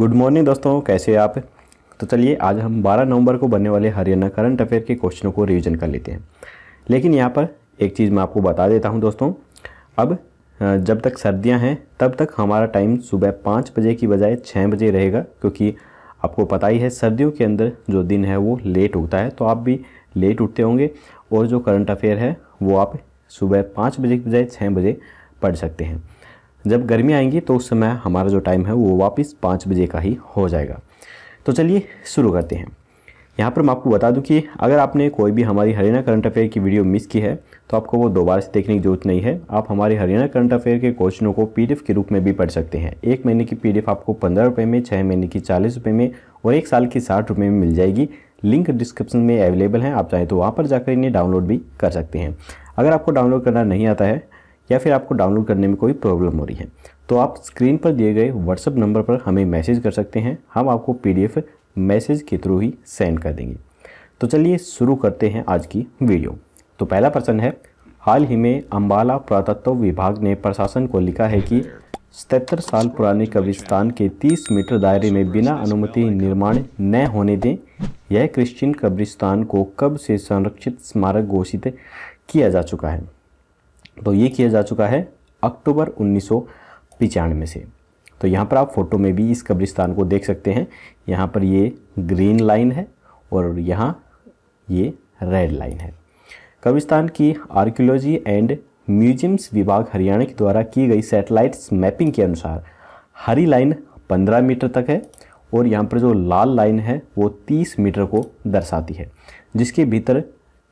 good morning दोस्तों कैसे आप तो चलिए आज हम 12 नवंबर को बनने वाले हरियाणा करंट अफेयर के क्वेश्चनों को रिवीजन कर लेते हैं लेकिन यहाँ पर एक चीज़ मैं आपको बता देता हूँ दोस्तों अब जब तक सर्दियाँ हैं तब तक हमारा टाइम सुबह पाँच बजे की बजाय छः बजे रहेगा क्योंकि आपको पता ही है सर्दियों के अंदर जो दिन है वो लेट उठता है तो आप भी लेट उठते होंगे और जो करंट अफेयर है वो आप सुबह पाँच बजे की बजाय छः बजे पढ़ सकते हैं जब गर्मी आएंगी तो उस समय हमारा जो टाइम है वो वापस पाँच बजे का ही हो जाएगा तो चलिए शुरू करते हैं यहाँ पर मैं आपको बता दूं कि अगर आपने कोई भी हमारी हरियाणा करंट अफेयर की वीडियो मिस की है तो आपको वो दोबारा से देखने की जरूरत नहीं है आप हमारे हरियाणा करंट अफेयर के क्वेश्चनों को पी के रूप में भी पढ़ सकते हैं एक महीने की पी आपको पंद्रह रुपये में छः महीने की चालीस रुपये में और एक साल की साठ रुपये में मिल जाएगी लिंक डिस्क्रिप्शन में अवेलेबल है आप चाहें तो वहाँ पर जाकर इन्हें डाउनलोड भी कर सकते हैं अगर आपको डाउनलोड करना नहीं आता है या फिर आपको डाउनलोड करने में कोई प्रॉब्लम हो रही है तो आप स्क्रीन पर दिए गए व्हाट्सअप नंबर पर हमें मैसेज कर सकते हैं हम आपको पीडीएफ मैसेज के थ्रू ही सेंड कर देंगे तो चलिए शुरू करते हैं आज की वीडियो तो पहला प्रश्न है हाल ही में अम्बाला पुरातत्व विभाग ने प्रशासन को लिखा है कि सतहत्तर साल पुराने कब्रिस्तान के 30 मीटर दायरे में बिना अनुमति निर्माण न होने दें यह क्रिश्चियन कब्रिस्तान को कब से संरक्षित स्मारक घोषित किया जा चुका है तो ये किया जा चुका है अक्टूबर उन्नीस से तो यहाँ पर आप फ़ोटो में भी इस कब्रिस्तान को देख सकते हैं यहाँ पर ये ग्रीन लाइन है और यहाँ ये रेड लाइन है कब्रिस्तान की आर्कियोलॉजी एंड म्यूजियम्स विभाग हरियाणा के द्वारा की गई सैटेलाइट्स मैपिंग के अनुसार हरी लाइन 15 मीटर तक है और यहाँ पर जो लाल लाइन है वो 30 मीटर को दर्शाती है जिसके भीतर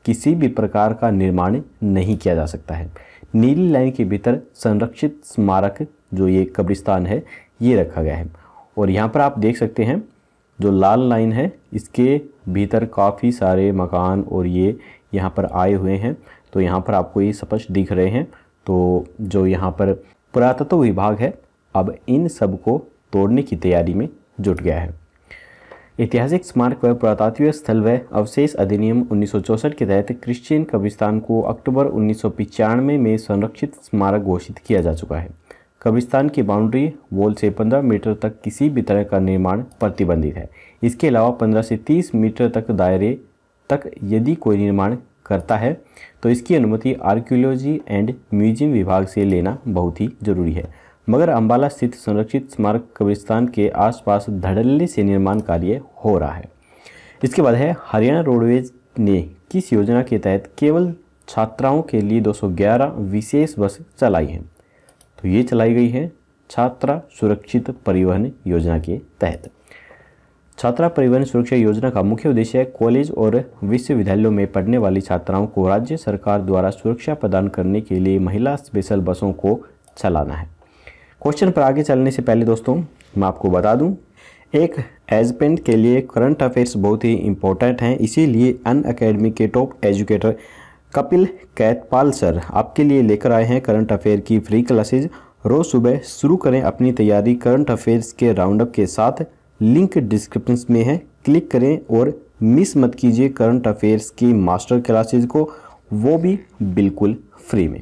किसी भी प्रकार का निर्माण नहीं किया जा सकता है नीली लाइन के भीतर संरक्षित स्मारक जो ये कब्रिस्तान है ये रखा गया है और यहाँ पर आप देख सकते हैं जो लाल लाइन है इसके भीतर काफ़ी सारे मकान और ये यहाँ पर आए हुए हैं तो यहाँ पर आपको ये स्पष्ट दिख रहे हैं तो जो यहाँ पर पुरातत्व विभाग है अब इन सब को तोड़ने की तैयारी में जुट गया है ऐतिहासिक स्मारक व पुरातात्विक स्थल व अवशेष अधिनियम उन्नीस के तहत क्रिश्चियन कब्रिस्तान को अक्टूबर उन्नीस में संरक्षित स्मारक घोषित किया जा चुका है कब्रिस्तान की बाउंड्री वॉल से 15 मीटर तक किसी भी तरह का निर्माण प्रतिबंधित है इसके अलावा 15 से 30 मीटर तक दायरे तक यदि कोई निर्माण करता है तो इसकी अनुमति आर्कियोलॉजी एंड म्यूजियम विभाग से लेना बहुत ही जरूरी है मगर अम्बाला स्थित संरक्षित स्मारक कब्रिस्तान के आसपास धड़ल्ले से निर्माण कार्य हो रहा है इसके बाद है हरियाणा रोडवेज ने किस योजना के तहत केवल छात्राओं के लिए 211 विशेष बस चलाई हैं तो ये चलाई गई है छात्रा सुरक्षित परिवहन योजना के तहत छात्रा परिवहन सुरक्षा योजना का मुख्य उद्देश्य है कॉलेज और विश्वविद्यालयों में पढ़ने वाली छात्राओं को राज्य सरकार द्वारा सुरक्षा प्रदान करने के लिए महिला स्पेशल बसों को चलाना है क्वेश्चन पर आगे चलने से पहले दोस्तों मैं आपको बता दूं एक एजपेंट के लिए करंट अफेयर्स बहुत ही इंपॉर्टेंट हैं इसीलिए अन अकेडमी के टॉप एजुकेटर कपिल कैतपाल सर आपके लिए लेकर आए हैं करंट अफेयर की फ्री क्लासेज रोज़ सुबह शुरू करें अपनी तैयारी करंट अफेयर्स के राउंडअप के साथ लिंक डिस्क्रिप्शन में है क्लिक करें और मिस मत कीजिए करंट अफेयर्स की मास्टर क्लासेज को वो भी बिल्कुल फ्री में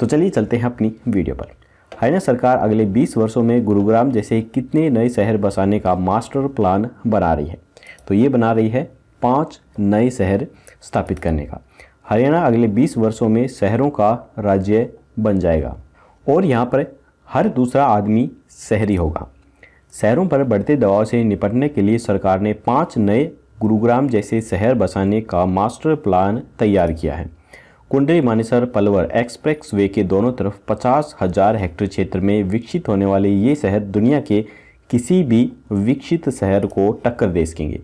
तो चलिए चलते हैं अपनी वीडियो पर हरियाणा सरकार अगले 20 वर्षों में गुरुग्राम जैसे कितने नए शहर बसाने का मास्टर प्लान बना रही है तो ये बना रही है पाँच नए शहर स्थापित करने का हरियाणा अगले 20 वर्षों में शहरों का राज्य बन जाएगा और यहाँ पर हर दूसरा आदमी शहरी होगा शहरों पर बढ़ते दबाव से निपटने के लिए सरकार ने पाँच नए गुरुग्राम जैसे शहर बसाने का मास्टर प्लान तैयार किया है कुंडली मानेसर पलवर एक्सप्रेस वे के दोनों तरफ पचास हजार हेक्टेयर क्षेत्र में विकसित होने वाले ये शहर दुनिया के किसी भी विकसित शहर को टक्कर दे सकेंगे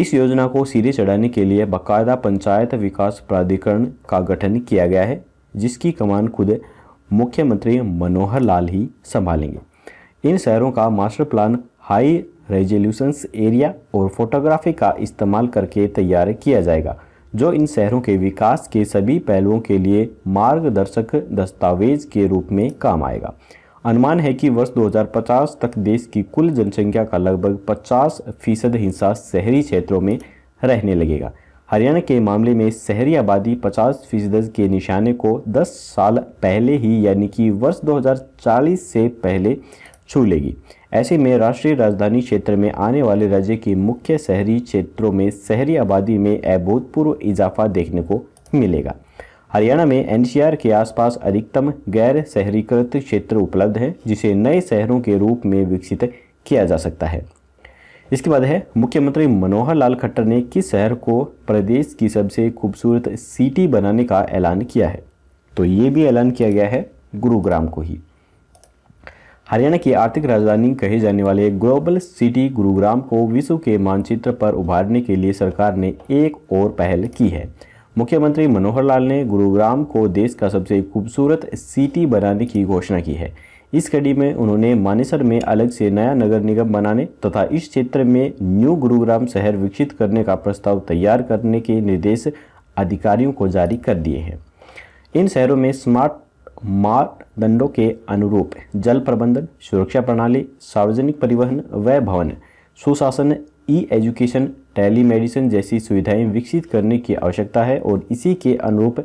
इस योजना को सीधे चढ़ाने के लिए बाकायदा पंचायत विकास प्राधिकरण का गठन किया गया है जिसकी कमान खुद मुख्यमंत्री मनोहर लाल ही संभालेंगे इन शहरों का master plan high resolutions area और फोटोग्राफी का इस्तेमाल करके तैयार किया जाएगा जो इन शहरों के विकास के सभी पहलुओं के लिए मार्गदर्शक दस्तावेज के रूप में काम आएगा अनुमान है कि वर्ष 2050 तक देश की कुल जनसंख्या का लगभग 50 फीसद हिस्सा शहरी क्षेत्रों में रहने लगेगा हरियाणा के मामले में शहरी आबादी 50 फीसद के निशाने को 10 साल पहले ही यानी कि वर्ष 2040 से पहले छू लेगी ऐसे में राष्ट्रीय राजधानी क्षेत्र में आने वाले राज्य के मुख्य शहरी क्षेत्रों में शहरी आबादी में अभूतपूर्व इजाफा देखने को मिलेगा हरियाणा में एनसीआर के आसपास अधिकतम गैर शहरीकृत क्षेत्र उपलब्ध है जिसे नए शहरों के रूप में विकसित किया जा सकता है इसके बाद है मुख्यमंत्री मनोहर लाल खट्टर ने किस शहर को प्रदेश की सबसे खूबसूरत सिटी बनाने का ऐलान किया है तो ये भी ऐलान किया गया है गुरुग्राम को ही हरियाणा की आर्थिक राजधानी कहे जाने वाले ग्लोबल सिटी गुरुग्राम को विश्व के मानचित्र पर उभारने के लिए सरकार ने एक और पहल की है मुख्यमंत्री मनोहर लाल ने गुरुग्राम को देश का सबसे खूबसूरत सिटी बनाने की घोषणा की है इस कड़ी में उन्होंने मानेसर में अलग से नया नगर निगम बनाने तथा इस क्षेत्र में न्यू गुरुग्राम शहर विकसित करने का प्रस्ताव तैयार करने के निर्देश अधिकारियों को जारी कर दिए हैं इन शहरों में स्मार्ट मापदंडों के अनुरूप जल प्रबंधन सुरक्षा प्रणाली सार्वजनिक परिवहन व भवन सुशासन ई एजुकेशन टेली मेडिसिन जैसी सुविधाएं विकसित करने की आवश्यकता है और इसी के अनुरूप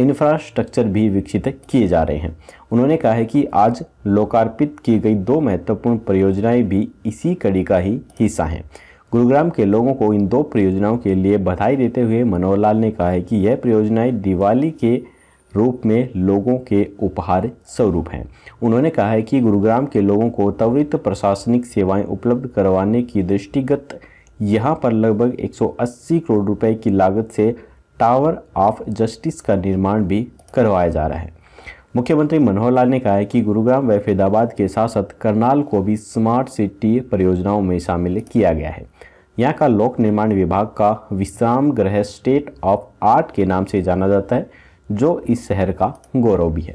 इंफ्रास्ट्रक्चर भी विकसित किए जा रहे हैं उन्होंने कहा है कि आज लोकार्पित की गई दो महत्वपूर्ण परियोजनाएं भी इसी कड़ी का ही हिस्सा हैं गुरुग्राम के लोगों को इन दो परियोजनाओं के लिए बधाई देते हुए मनोहर लाल ने कहा है कि यह परियोजनाएं दिवाली के रूप में लोगों के उपहार स्वरूप हैं उन्होंने कहा है कि गुरुग्राम के लोगों को त्वरित प्रशासनिक सेवाएं उपलब्ध करवाने की दृष्टिगत यहां पर लगभग 180 करोड़ रुपए की लागत से टावर ऑफ जस्टिस का निर्माण भी करवाया जा रहा है मुख्यमंत्री मनोहर लाल ने कहा है कि गुरुग्राम व फैदाबाद के साथ साथ करनाल को भी स्मार्ट सिटी परियोजनाओं में शामिल किया गया है यहाँ का लोक निर्माण विभाग का विश्राम गृह स्टेट ऑफ आर्ट के नाम से जाना जाता है जो इस शहर का गौरव भी है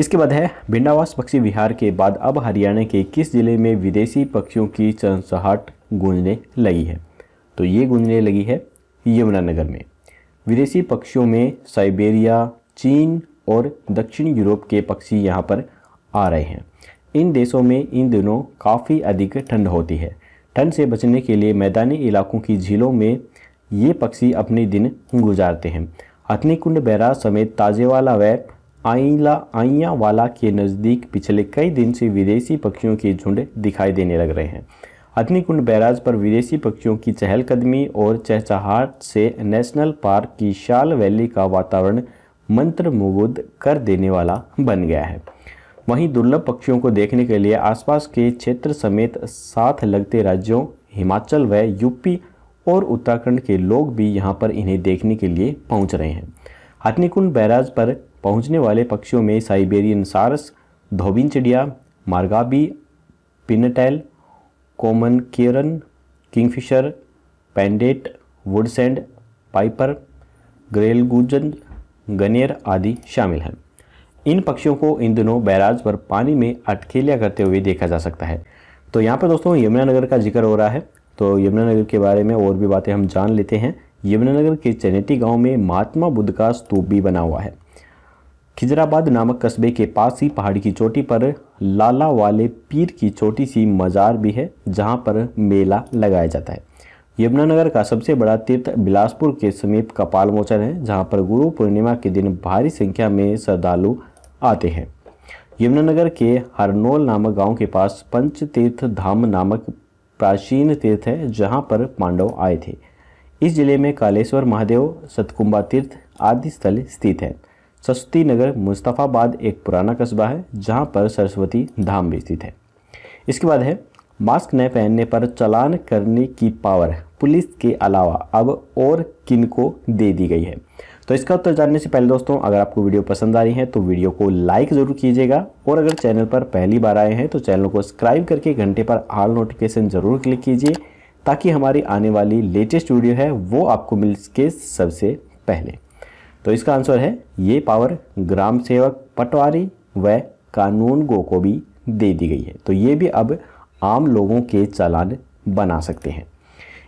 इसके बाद है भिंडावास पक्षी विहार के बाद अब हरियाणा के किस जिले में विदेशी पक्षियों की चंसहाट गूंजने लगी है तो ये गूंजने लगी है यमुनानगर में विदेशी पक्षियों में साइबेरिया चीन और दक्षिण यूरोप के पक्षी यहाँ पर आ रहे हैं इन देशों में इन दिनों काफ़ी अधिक ठंड होती है ठंड से बचने के लिए मैदानी इलाकों की झीलों में ये पक्षी अपने दिन गुजारते हैं अतनीकुंड बैराज समेत ताजेवाला व आईला वाला के नज़दीक पिछले कई दिन से विदेशी पक्षियों के झुंड दिखाई देने लग रहे हैं अतनीकुंड बैराज पर विदेशी पक्षियों की चहलकदमी और चहचहाट से नेशनल पार्क की शाल वैली का वातावरण मंत्र मुबुद कर देने वाला बन गया है वहीं दुर्लभ पक्षियों को देखने के लिए आसपास के क्षेत्र समेत साथ लगते राज्यों हिमाचल व यूपी और उत्तराखंड के लोग भी यहाँ पर इन्हें देखने के लिए पहुँच रहे हैं हथनीकुंड बैराज पर पहुँचने वाले पक्षियों में साइबेरियन सारस धोबिन चिड़िया मार्गाबी pintail common crane kingfisher painted wood sandpiper ग्रेल गुजन गनेर आदि शामिल हैं इन पक्षियों को इन दिनों बैराज पर पानी में अटकेलिया करते हुए देखा जा सकता है तो यहाँ पर दोस्तों यमुनानगर का जिक्र हो रहा है तो यमुनानगर के बारे में और भी बातें हम जान लेते हैं यमुनानगर के चनेटी गांव में महात्मा बुद्ध का स्तूप भी बना हुआ है खिजराबाद नामक कस्बे के पास ही पहाड़ी की चोटी पर लाला वाले पीर की छोटी सी मज़ार भी है जहां पर मेला लगाया जाता है यमुनानगर का सबसे बड़ा तीर्थ बिलासपुर के समीप कपाल मोचन है जहाँ पर गुरु पूर्णिमा के दिन भारी संख्या में श्रद्धालु आते हैं यमुनानगर के हरनोल नामक गांव के पास पंचतीर्थ धाम नामक प्राचीन तीर्थ है जहाँ पर पांडव आए थे इस जिले में कालेश्वर महादेव सतकुंबा तीर्थ आदि स्थल स्थित है सरस्वती नगर मुस्तफ़ाबाद एक पुराना कस्बा है जहाँ पर सरस्वती धाम भी स्थित है इसके बाद है मास्क न पहनने पर चलान करने की पावर पुलिस के अलावा अब और किनको दे दी गई है तो इसका उत्तर जानने से पहले दोस्तों अगर आपको वीडियो पसंद आ रही है तो वीडियो को लाइक ज़रूर कीजिएगा और अगर चैनल पर पहली बार आए हैं तो चैनल को सब्सक्राइब करके घंटे पर आल नोटिफिकेशन ज़रूर क्लिक कीजिए ताकि हमारी आने वाली लेटेस्ट वीडियो है वो आपको मिल सके सबसे पहले तो इसका आंसर है ये पावर ग्राम सेवक पटवारी व कानून गो को भी दे दी गई है तो ये भी अब आम लोगों के चालान बना सकते हैं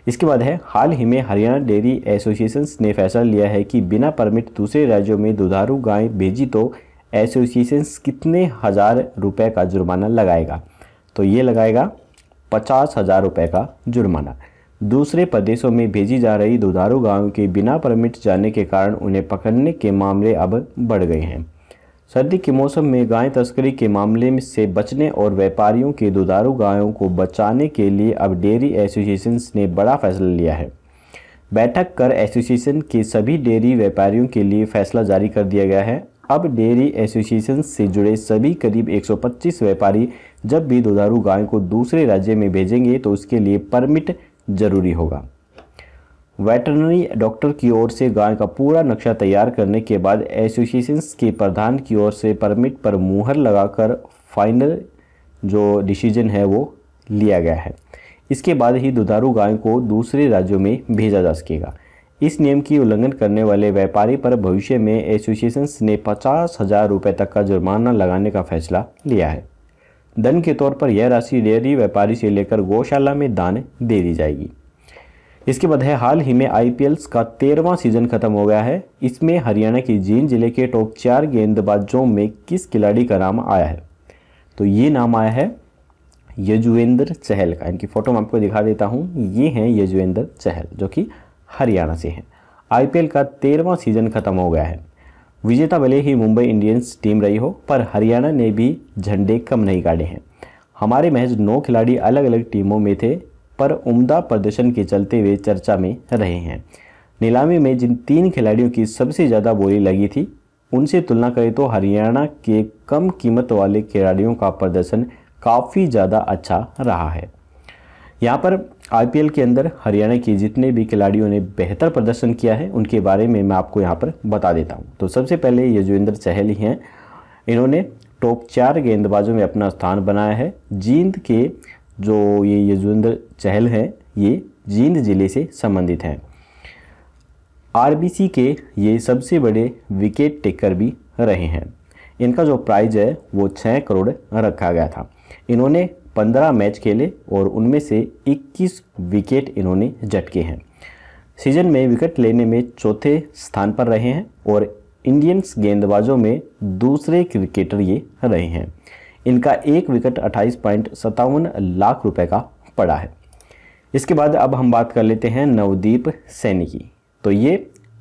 इसके बाद है हाल ही में हरियाणा डेयरी एसोसिएशन ने फैसला लिया है कि बिना परमिट दूसरे राज्यों में दुधारू गाय भेजी तो एसोसिएशन कितने हज़ार रुपये का जुर्माना लगाएगा तो ये लगाएगा पचास हज़ार रुपये का जुर्माना दूसरे प्रदेशों में भेजी जा रही दुधारू गायों के बिना परमिट जाने के कारण उन्हें पकड़ने के मामले अब बढ़ गए हैं सर्दी के मौसम में गाय तस्करी के मामले में से बचने और व्यापारियों के दुधारू गायों को बचाने के लिए अब डेयरी एसोसिएशन ने बड़ा फैसला लिया है बैठक कर एसोसिएशन के सभी डेयरी व्यापारियों के लिए फैसला जारी कर दिया गया है अब डेयरी एसोसिएशन से जुड़े सभी करीब 125 व्यापारी जब भी दुधारू गायों को दूसरे राज्य में भेजेंगे तो उसके लिए परमिट जरूरी होगा वेटरनरी डॉक्टर की ओर से गाय का पूरा नक्शा तैयार करने के बाद एसोसिएशन के प्रधान की ओर से परमिट पर मुहर लगाकर फाइनल जो डिसीजन है वो लिया गया है इसके बाद ही दुधारू गाय को दूसरे राज्यों में भेजा जा सकेगा इस नियम की उल्लंघन करने वाले व्यापारी पर भविष्य में एसोसिएशन ने पचास हज़ार रुपये तक का जुर्माना लगाने का फैसला लिया है धन के तौर पर यह राशि डेयरी व्यापारी से लेकर गौशाला में दान दे दी जाएगी इसके बाद है हाल ही में आईपीएल का तेरवा सीजन खत्म हो गया है इसमें हरियाणा के जींद जिले के टॉप चार गेंदबाजों में किस खिलाड़ी का नाम आया है तो ये नाम आया है यजुवेंद्र चहल का इनकी फ़ोटो मैं आपको दिखा देता हूँ ये हैं यजुवेंद्र चहल जो कि हरियाणा से हैं आईपीएल का तेरवा सीजन खत्म हो गया है विजेता भले ही मुंबई इंडियंस टीम रही हो पर हरियाणा ने भी झंडे कम नहीं काटे हैं हमारे महज नौ खिलाड़ी अलग अलग टीमों में थे पर उम्दा प्रदर्शन के चलते वे चर्चा में रहे हैं नीलामी में जिन तीन खिलाड़ियों की सबसे ज़्यादा बोली लगी थी उनसे तुलना करें तो हरियाणा के कम कीमत वाले खिलाड़ियों का प्रदर्शन काफ़ी ज़्यादा अच्छा रहा है यहाँ पर आईपीएल के अंदर हरियाणा के जितने भी खिलाड़ियों ने बेहतर प्रदर्शन किया है उनके बारे में मैं आपको यहाँ पर बता देता हूँ तो सबसे पहले यजुवेंद्र चहल ही हैं इन्होंने टॉप चार गेंदबाजों में अपना स्थान बनाया है जींद के जो ये यजवेंद्र चहल हैं ये जींद जिले से संबंधित हैं आरबीसी के ये सबसे बड़े विकेट टेकर भी रहे हैं इनका जो प्राइज है वो छः करोड़ रखा गया था इन्होंने पंद्रह मैच खेले और उनमें से इक्कीस विकेट इन्होंने झटके हैं सीजन में विकेट लेने में चौथे स्थान पर रहे हैं और इंडियंस गेंदबाजों में दूसरे क्रिकेटर ये रहे हैं इनका एक विकेट अट्ठाईस पॉइंट सत्तावन लाख रुपए का पड़ा है इसके बाद अब हम बात कर लेते हैं नवदीप सैनी की तो ये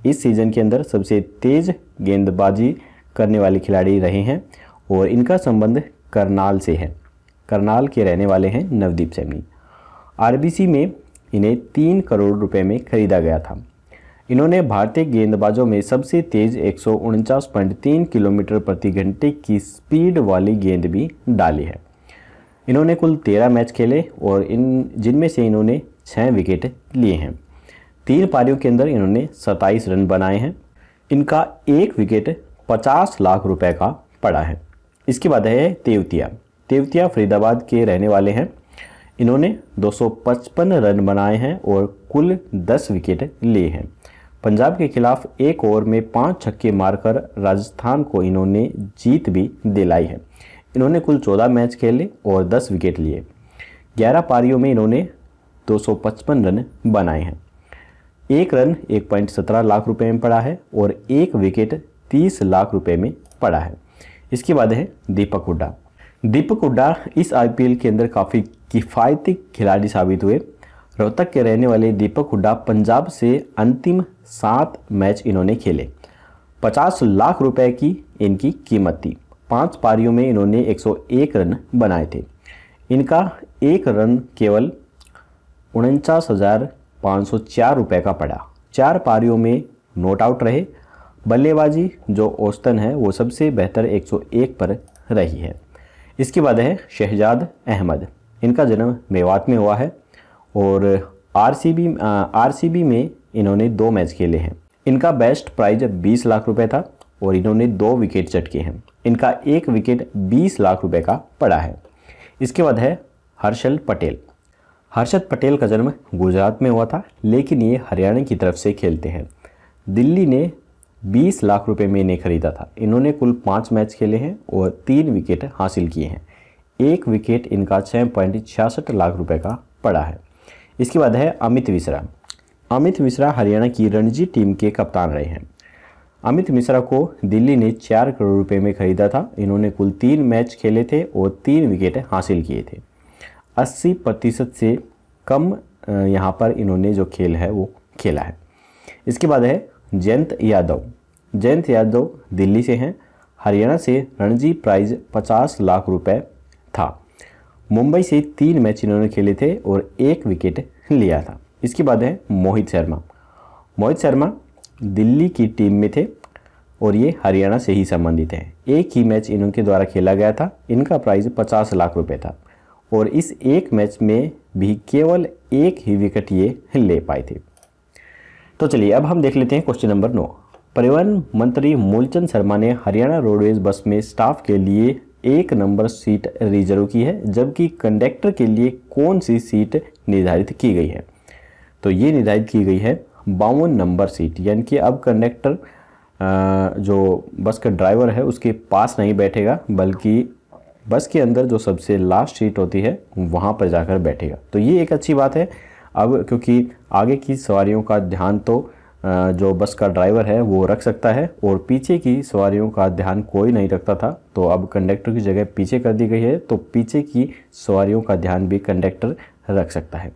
इस सीज़न के अंदर सबसे तेज़ गेंदबाजी करने वाले खिलाड़ी रहे हैं और इनका संबंध करनाल से है करनाल के रहने वाले हैं नवदीप सैनी आरबीसी में इन्हें तीन करोड़ रुपए में खरीदा गया था इन्होंने भारतीय गेंदबाजों में सबसे तेज एक किलोमीटर प्रति घंटे की स्पीड वाली गेंद भी डाली है इन्होंने कुल तेरह मैच खेले और इन जिनमें से इन्होंने छः विकेट लिए हैं तीन पारियों के अंदर इन्होंने सत्ताईस रन बनाए हैं इनका एक विकेट पचास लाख रुपए का पड़ा है इसके बाद है तेवतिया तेवतिया फरीदाबाद के रहने वाले हैं इन्होंने 255 रन बनाए हैं और कुल 10 विकेट लिए हैं पंजाब के खिलाफ एक ओवर में पांच छक्के मारकर राजस्थान को इन्होंने जीत भी दिलाई है इन्होंने कुल चौदह मैच खेले और दस विकेट लिए ग्यारह पारियों में इन्होंने 255 रन बनाए हैं एक रन एक पॉइंट सत्रह लाख रुपए में पड़ा है और एक विकेट तीस लाख रुपए में पड़ा है इसके बाद है दीपक हुड्डा दीपक हुड्डा इस आईपीएल के अंदर काफ़ी किफ़ायती खिलाड़ी साबित हुए रोहतक के रहने वाले दीपक हुड्डा पंजाब से अंतिम सात मैच इन्होंने खेले पचास लाख रुपए की इनकी कीमत थी पांच पारियों में इन्होंने 101 रन बनाए थे इनका एक रन केवल उनचास हज़ार पाँच सौ चार का पड़ा चार पारियों में नोट आउट रहे बल्लेबाजी जो औस्तन है वो सबसे बेहतर 101 पर रही है इसके बाद है शहजाद अहमद इनका जन्म मेवात में हुआ है और आरसीबी आरसीबी में इन्होंने दो मैच खेले हैं इनका बेस्ट प्राइज 20 लाख रुपए था और इन्होंने दो विकेट चटके हैं इनका एक विकेट 20 लाख रुपए का पड़ा है इसके बाद है हर्षल पटेल हर्षद पटेल का जन्म गुजरात में हुआ था लेकिन ये हरियाणा की तरफ से खेलते हैं दिल्ली ने 20 लाख रुपए में इन्हें खरीदा था इन्होंने कुल पाँच मैच खेले हैं और तीन विकेट हासिल किए हैं एक विकेट इनका छः पॉइंट छियासठ लाख रुपए का पड़ा है इसके बाद है अमित मिश्रा अमित मिश्रा हरियाणा की रणजी टीम के कप्तान रहे हैं अमित मिश्रा को दिल्ली ने चार करोड़ रुपए में खरीदा था इन्होंने कुल तीन मैच खेले थे और तीन विकेट हासिल किए थे 80 प्रतिशत से कम यहाँ पर इन्होंने जो खेल है वो खेला है इसके बाद है जयंत यादव जयंत यादव दिल्ली से हैं हरियाणा से रणजी प्राइज 50 लाख रुपए था मुंबई से तीन मैच इन्होंने खेले थे और एक विकेट लिया था इसके बाद है मोहित शर्मा मोहित शर्मा दिल्ली की टीम में थे और ये हरियाणा से ही संबंधित हैं एक ही मैच इनके द्वारा खेला गया था इनका प्राइस पचास लाख रुपये था और इस एक मैच में भी केवल एक ही विकेट ये ले पाए थे तो चलिए अब हम देख लेते हैं क्वेश्चन नंबर नौ परिवहन मंत्री मूलचंद शर्मा ने हरियाणा रोडवेज बस में स्टाफ के लिए एक नंबर सीट रिजर्व की है जबकि कंडक्टर के लिए कौन सी सीट निर्धारित की गई है तो ये निर्धारित की गई है बावन नंबर सीट यानी कि अब कंडक्टर जो बस का ड्राइवर है उसके पास नहीं बैठेगा बल्कि बस के अंदर जो सबसे लास्ट सीट होती है वहाँ पर जाकर बैठेगा तो ये एक अच्छी बात है अब क्योंकि आगे की सवारियों का ध्यान तो जो बस का ड्राइवर है वो रख सकता है और पीछे की सवारियों का ध्यान कोई नहीं रखता था तो अब कंडक्टर की जगह पीछे कर दी गई है तो पीछे की सवारियों का ध्यान भी कंडक्टर रख सकता है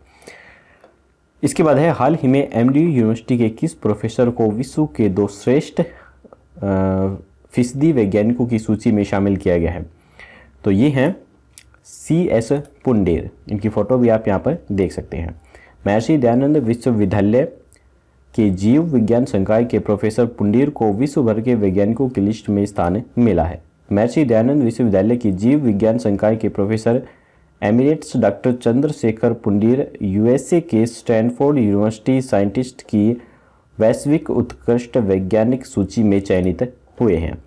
इसके बाद है हाल ही में एमडी यूनिवर्सिटी के किस प्रोफेसर को विश्व के दो श्रेष्ठ फीसदी वैज्ञानिकों की सूची में शामिल किया गया है तो ये हैं सी एस पुंडेर इनकी फ़ोटो भी आप यहाँ पर देख सकते हैं महर्षि दयानंद विश्वविद्यालय के जीव विज्ञान संकाय के प्रोफेसर पुंडीर को विश्व भर के वैज्ञानिकों की लिस्ट में स्थान मिला है महर्षि दयानंद विश्वविद्यालय की जीव विज्ञान संकाय के professor emeritus doctor Chandrashekhar Pundir USA के स्टैनफोर्ड यूनिवर्सिटी साइंटिस्ट की वैश्विक उत्कृष्ट वैज्ञानिक सूची में चयनित हुए हैं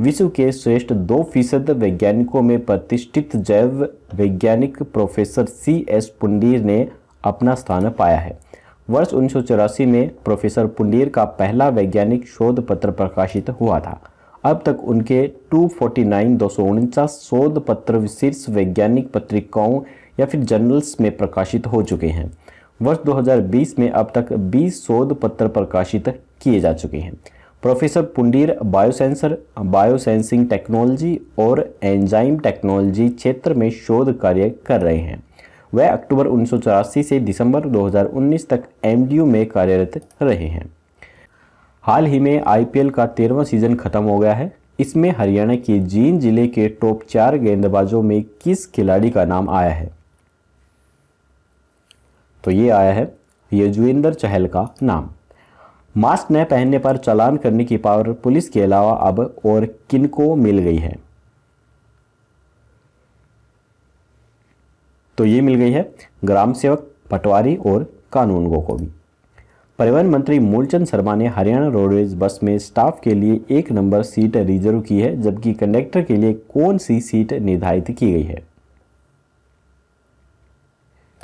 विश्व के श्रेष्ठ दो फीसद वैज्ञानिकों में प्रतिष्ठित जैव वैज्ञानिक प्रोफेसर सी एस पुंडीर ने अपना स्थान पाया है वर्ष उन्नीस में प्रोफेसर पुंडीर का पहला वैज्ञानिक शोध पत्र प्रकाशित हुआ था अब तक उनके 249 दो शोध पत्र शीर्ष वैज्ञानिक पत्रिकाओं या फिर जर्नल्स में प्रकाशित हो चुके हैं वर्ष 2020 में अब तक 20 शोध पत्र प्रकाशित किए जा चुके हैं professor Pundir biosensor biosensing technology और एंजाइम टेक्नोलॉजी क्षेत्र में शोध कार्य कर रहे हैं वह अक्टूबर उन्नीस से दिसंबर 2019 तक एमडीयू में कार्यरत रहे हैं हाल ही में आईपीएल का तेरहवा सीजन खत्म हो गया है इसमें हरियाणा के जींद जिले के टॉप चार गेंदबाजों में किस खिलाड़ी का नाम आया है तो ये आया है यजुवेंद्र चहल का नाम मास्क न पहनने पर चालान करने की पावर पुलिस के अलावा अब और किनको मिल गई है तो ये मिल गई है ग्राम सेवक पटवारी और कानूनगो को भी परिवहन मंत्री मूलचंद शर्मा ने हरियाणा रोडवेज बस में स्टाफ के लिए एक नंबर सीट रिजर्व की है जबकि कंडक्टर के लिए कौन सी सीट निर्धारित की गई है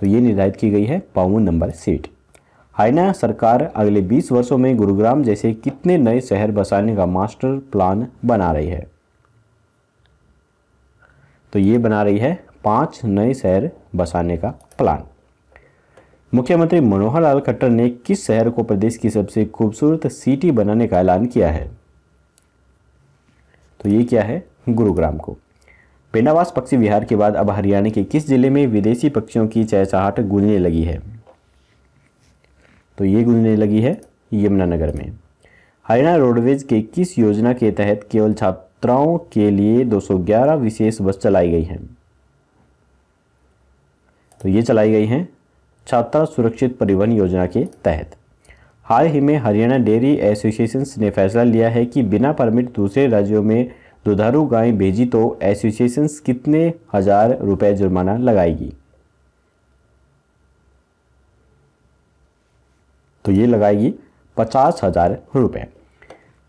तो ये निर्धारित की गई है पावन नंबर सीट हरियाणा सरकार अगले 20 वर्षों में गुरुग्राम जैसे कितने नए शहर बसाने का मास्टर प्लान बना रही है तो ये बना रही है पांच नए शहर बसाने का प्लान मुख्यमंत्री मनोहर लाल खट्टर ने किस शहर को प्रदेश की सबसे खूबसूरत सिटी बनाने का ऐलान किया है तो ये क्या है गुरुग्राम को बेनावास पक्षी विहार के बाद अब हरियाणा के किस जिले में विदेशी पक्षियों की चहचहाट गूंजने लगी है तो ये गूंजने लगी है यमुनानगर में हरियाणा रोडवेज के किस योजना के तहत केवल छात्राओं के लिए 211 विशेष बस चलाई गई हैं तो ये चलाई गई हैं छात्रा सुरक्षित परिवहन योजना के तहत हाल ही में हरियाणा डेयरी एसोसिएशन ने फैसला लिया है कि बिना परमिट दूसरे राज्यों में दुधारू गायें भेजी तो एसोसिएशन कितने हजार रुपए जुर्माना लगाएगी तो ये लगाएगी पचास हजार रुपये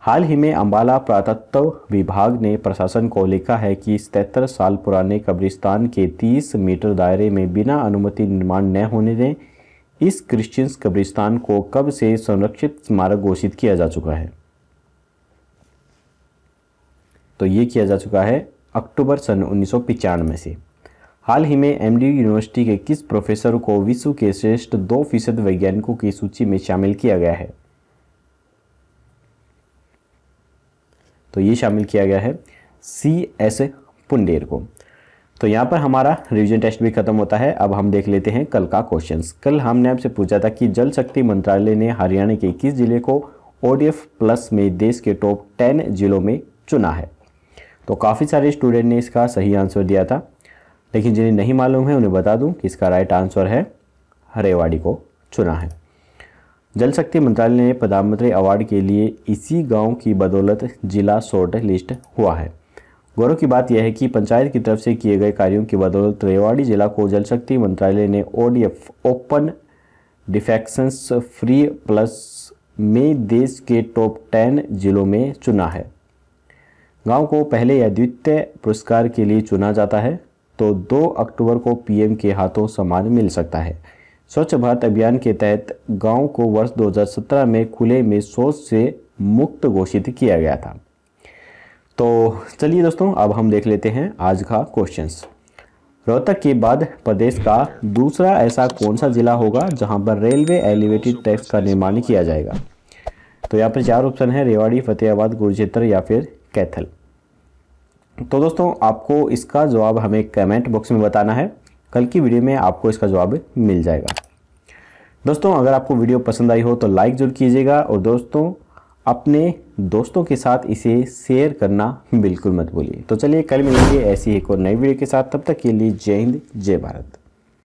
हाल ही में अम्बाला पुरातत्व विभाग ने प्रशासन को लिखा है कि सतहत्तर साल पुराने कब्रिस्तान के 30 मीटर दायरे में बिना अनुमति निर्माण न होने दें इस क्रिश्चियंस कब्रिस्तान को कब से संरक्षित स्मारक घोषित किया जा चुका है तो ये किया जा चुका है अक्टूबर सन उन्नीस से हाल ही में एमडी यूनिवर्सिटी के किस प्रोफेसर को विश्व के श्रेष्ठ दो फीसद वैज्ञानिकों की सूची में शामिल किया गया है तो ये शामिल किया गया है सी एस पुंडेर को तो यहाँ पर हमारा रिविजन टेस्ट भी खत्म होता है अब हम देख लेते हैं कल का क्वेश्चंस कल हमने आपसे पूछा था कि जल शक्ति मंत्रालय ने हरियाणा के इक्कीस जिले को ओ प्लस में देश के टॉप टेन जिलों में चुना है तो काफ़ी सारे स्टूडेंट ने इसका सही आंसर दिया था लेकिन जिन्हें नहीं मालूम है उन्हें बता दूँ कि इसका राइट आंसर है हरेवाड़ी को चुना है जल शक्ति मंत्रालय ने प्रधानमंत्री अवार्ड के लिए इसी गांव की बदौलत जिला शॉर्ट लिस्ट हुआ है गौरव की बात यह है कि पंचायत की तरफ से किए गए कार्यों की बदौलत रेवाड़ी जिला को जल शक्ति मंत्रालय ने ODF open defecations free plus में देश के टॉप टेन जिलों में चुना है गांव को पहले या द्वितीय पुरस्कार के लिए चुना जाता है तो 2 अक्टूबर को पीएम के हाथों सम्मान मिल सकता है स्वच्छ भारत अभियान के तहत गांव को वर्ष 2017 में खुले में शौच से मुक्त घोषित किया गया था तो चलिए दोस्तों अब हम देख लेते हैं आज का क्वेश्चंस रोहतक के बाद प्रदेश का दूसरा ऐसा कौन सा ज़िला होगा जहां पर रेलवे एलिवेटेड टैक्स का निर्माण किया जाएगा तो यहाँ पर चार ऑप्शन है रेवाड़ी फतेहाबाद गुरुक्षेत्र या फिर कैथल तो दोस्तों आपको इसका जवाब हमें कमेंट बॉक्स में बताना है कल की वीडियो में आपको इसका जवाब मिल जाएगा दोस्तों अगर आपको वीडियो पसंद आई हो तो लाइक जरूर कीजिएगा और दोस्तों अपने दोस्तों के साथ इसे शेयर करना बिल्कुल मत भूलिए तो चलिए कल मिलेंगे ऐसी एक और नई वीडियो के साथ तब तक के लिए जय हिंद जय भारत